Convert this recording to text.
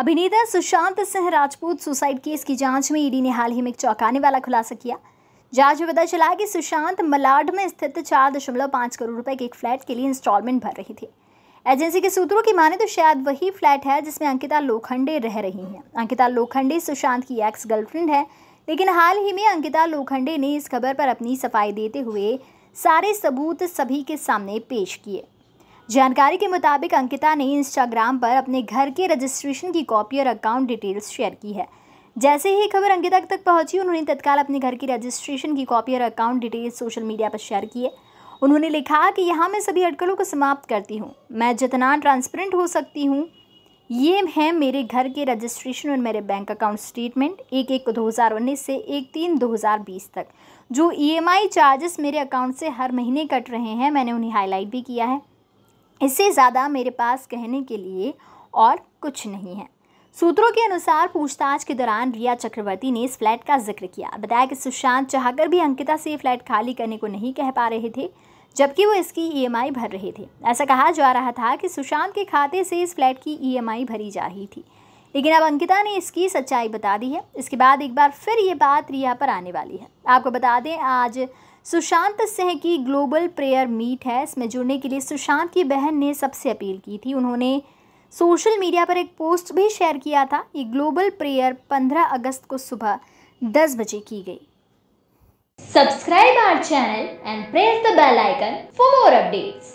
अभिनेता Sushant Singh Rajput suicide case की जांच में ईडी ने हाल ही में एक चौंकाने वाला खुलासा किया जांच में पता चला कि सुशांत मलाड में स्थित चार दशमलव पाँच करोड़ रुपए के एक फ्लैट के लिए इंस्टॉलमेंट भर रही थी एजेंसी के सूत्रों की माने तो शायद वही फ्लैट है जिसमें अंकिता लोखंडे रह रही हैं अंकिता लोखंडे सुशांत की एक्स गर्लफ्रेंड है लेकिन हाल ही में अंकिता लोखंडे ने इस खबर पर अपनी सफाई देते हुए सारे सबूत सभी के सामने पेश किए जानकारी के मुताबिक अंकिता ने इंस्टाग्राम पर अपने घर के रजिस्ट्रेशन की कॉपी और अकाउंट डिटेल्स शेयर की है जैसे ही खबर अंकिता तक पहुंची उन्होंने तत्काल अपने घर की रजिस्ट्रेशन की कॉपी और अकाउंट डिटेल्स सोशल मीडिया पर शेयर किए उन्होंने लिखा कि यहाँ मैं सभी अटकलों को समाप्त करती हूँ मैं जितना ट्रांसपेरेंट हो सकती हूँ ये है मेरे घर के रजिस्ट्रेशन और मेरे बैंक अकाउंट स्टेटमेंट एक एक दो हज़ार उन्नीस से एक तीन दो हज़ार बीस तक जो ईएमआई e चार्जेस मेरे अकाउंट से हर महीने कट रहे हैं मैंने उन्हें हाईलाइट भी किया है इससे ज़्यादा मेरे पास कहने के लिए और कुछ नहीं है सूत्रों के अनुसार पूछताछ के दौरान रिया चक्रवर्ती ने इस फ्लैट का जिक्र किया बताया कि सुशांत चाहकर भी अंकिता से फ्लैट खाली करने को नहीं कह पा रहे थे जबकि वो इसकी ईएमआई e भर रहे थे ऐसा कहा जा रहा था कि सुशांत के खाते से इस फ्लैट की ईएमआई e भरी जा रही थी लेकिन अब अंकिता ने इसकी सच्चाई बता दी है इसके बाद एक बार फिर ये बात रिया पर आने वाली है आपको बता दें आज सुशांत सिंह की ग्लोबल प्रेयर मीट है इसमें जुड़ने के लिए सुशांत की बहन ने सबसे अपील की थी उन्होंने सोशल मीडिया पर एक पोस्ट भी शेयर किया था ये ग्लोबल प्रेयर 15 अगस्त को सुबह 10 बजे की गई subscribe our channel and press the bell icon for more updates